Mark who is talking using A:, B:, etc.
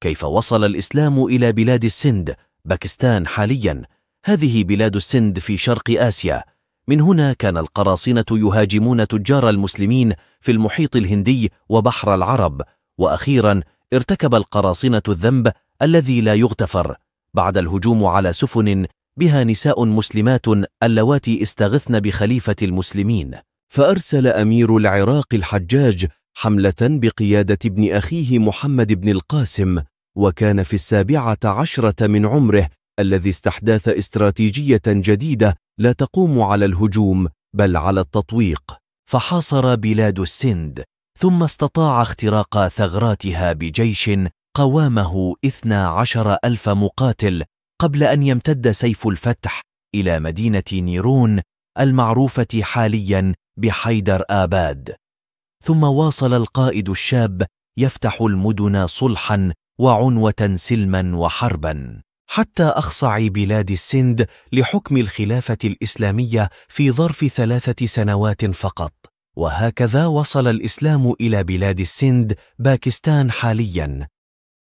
A: كيف وصل الإسلام إلى بلاد السند باكستان حاليا هذه بلاد السند في شرق آسيا من هنا كان القراصنة يهاجمون تجار المسلمين في المحيط الهندي وبحر العرب وأخيرا ارتكب القراصنة الذنب الذي لا يغتفر بعد الهجوم على سفن بها نساء مسلمات اللواتي استغثن بخليفة المسلمين فأرسل أمير العراق الحجاج حملة بقيادة ابن أخيه محمد بن القاسم وكان في السابعة عشرة من عمره الذي استحداث استراتيجية جديدة لا تقوم على الهجوم بل على التطويق فحاصر بلاد السند ثم استطاع اختراق ثغراتها بجيش قوامه اثنا عشر ألف مقاتل قبل أن يمتد سيف الفتح إلى مدينة نيرون المعروفة حاليا بحيدر آباد ثم واصل القائد الشاب يفتح المدن صلحا وعنوه سلما وحربا حتى اخصع بلاد السند لحكم الخلافه الاسلاميه في ظرف ثلاثه سنوات فقط وهكذا وصل الاسلام الى بلاد السند باكستان حاليا